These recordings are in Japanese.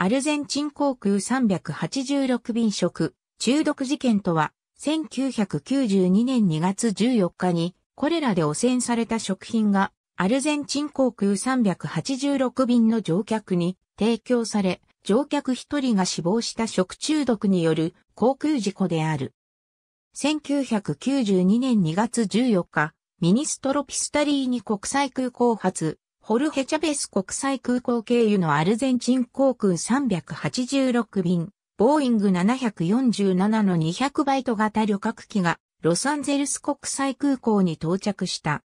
アルゼンチン航空386便食中毒事件とは、1992年2月14日に、これらで汚染された食品が、アルゼンチン航空386便の乗客に提供され、乗客1人が死亡した食中毒による航空事故である。1992年2月14日、ミニストロピスタリーニ国際空港発ホルヘ・チャベス国際空港経由のアルゼンチン航空386便、ボーイング747の200バイト型旅客機がロサンゼルス国際空港に到着した。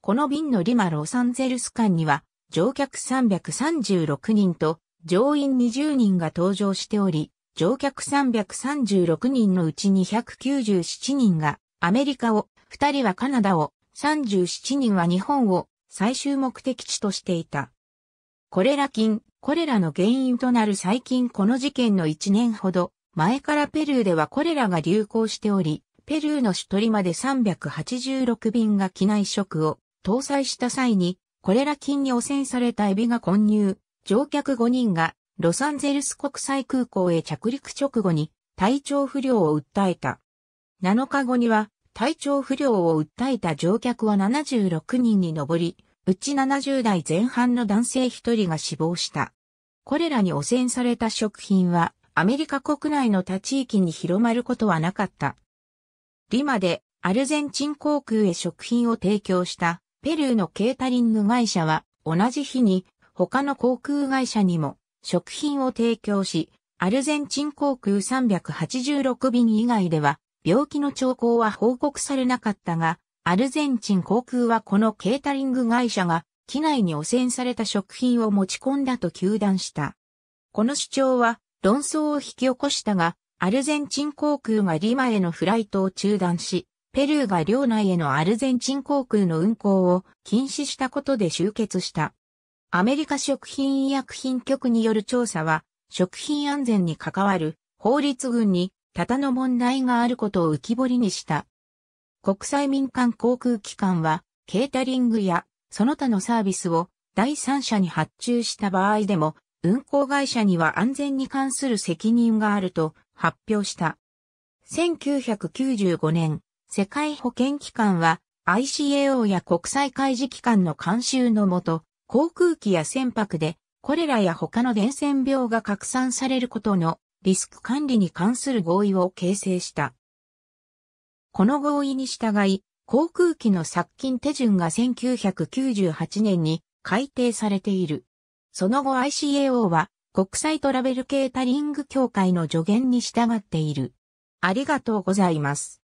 この便のリマ・ロサンゼルス間には乗客336人と乗員20人が搭乗しており、乗客336人のうち297人がアメリカを、2人はカナダを、37人は日本を、最終目的地としていた。コレラ菌、コレラの原因となる最近この事件の1年ほど前からペルーではコレラが流行しており、ペルーの首都リマで386便が機内食を搭載した際にコレラ菌に汚染されたエビが混入、乗客5人がロサンゼルス国際空港へ着陸直後に体調不良を訴えた。7日後には体調不良を訴えた乗客は76人に上り、うち70代前半の男性1人が死亡した。これらに汚染された食品はアメリカ国内の他地域に広まることはなかった。リマでアルゼンチン航空へ食品を提供したペルーのケータリング会社は同じ日に他の航空会社にも食品を提供し、アルゼンチン航空386便以外では病気の兆候は報告されなかったが、アルゼンチン航空はこのケータリング会社が機内に汚染された食品を持ち込んだと求断した。この主張は論争を引き起こしたが、アルゼンチン航空がリマへのフライトを中断し、ペルーが領内へのアルゼンチン航空の運航を禁止したことで終結した。アメリカ食品医薬品局による調査は、食品安全に関わる法律群に多々の問題があることを浮き彫りにした。国際民間航空機関は、ケータリングやその他のサービスを第三者に発注した場合でも、運航会社には安全に関する責任があると発表した。1995年、世界保健機関は ICAO や国際開事機関の監修のもと、航空機や船舶でこれらや他の伝染病が拡散されることのリスク管理に関する合意を形成した。この合意に従い、航空機の殺菌手順が1998年に改定されている。その後 ICAO は国際トラベルケータリング協会の助言に従っている。ありがとうございます。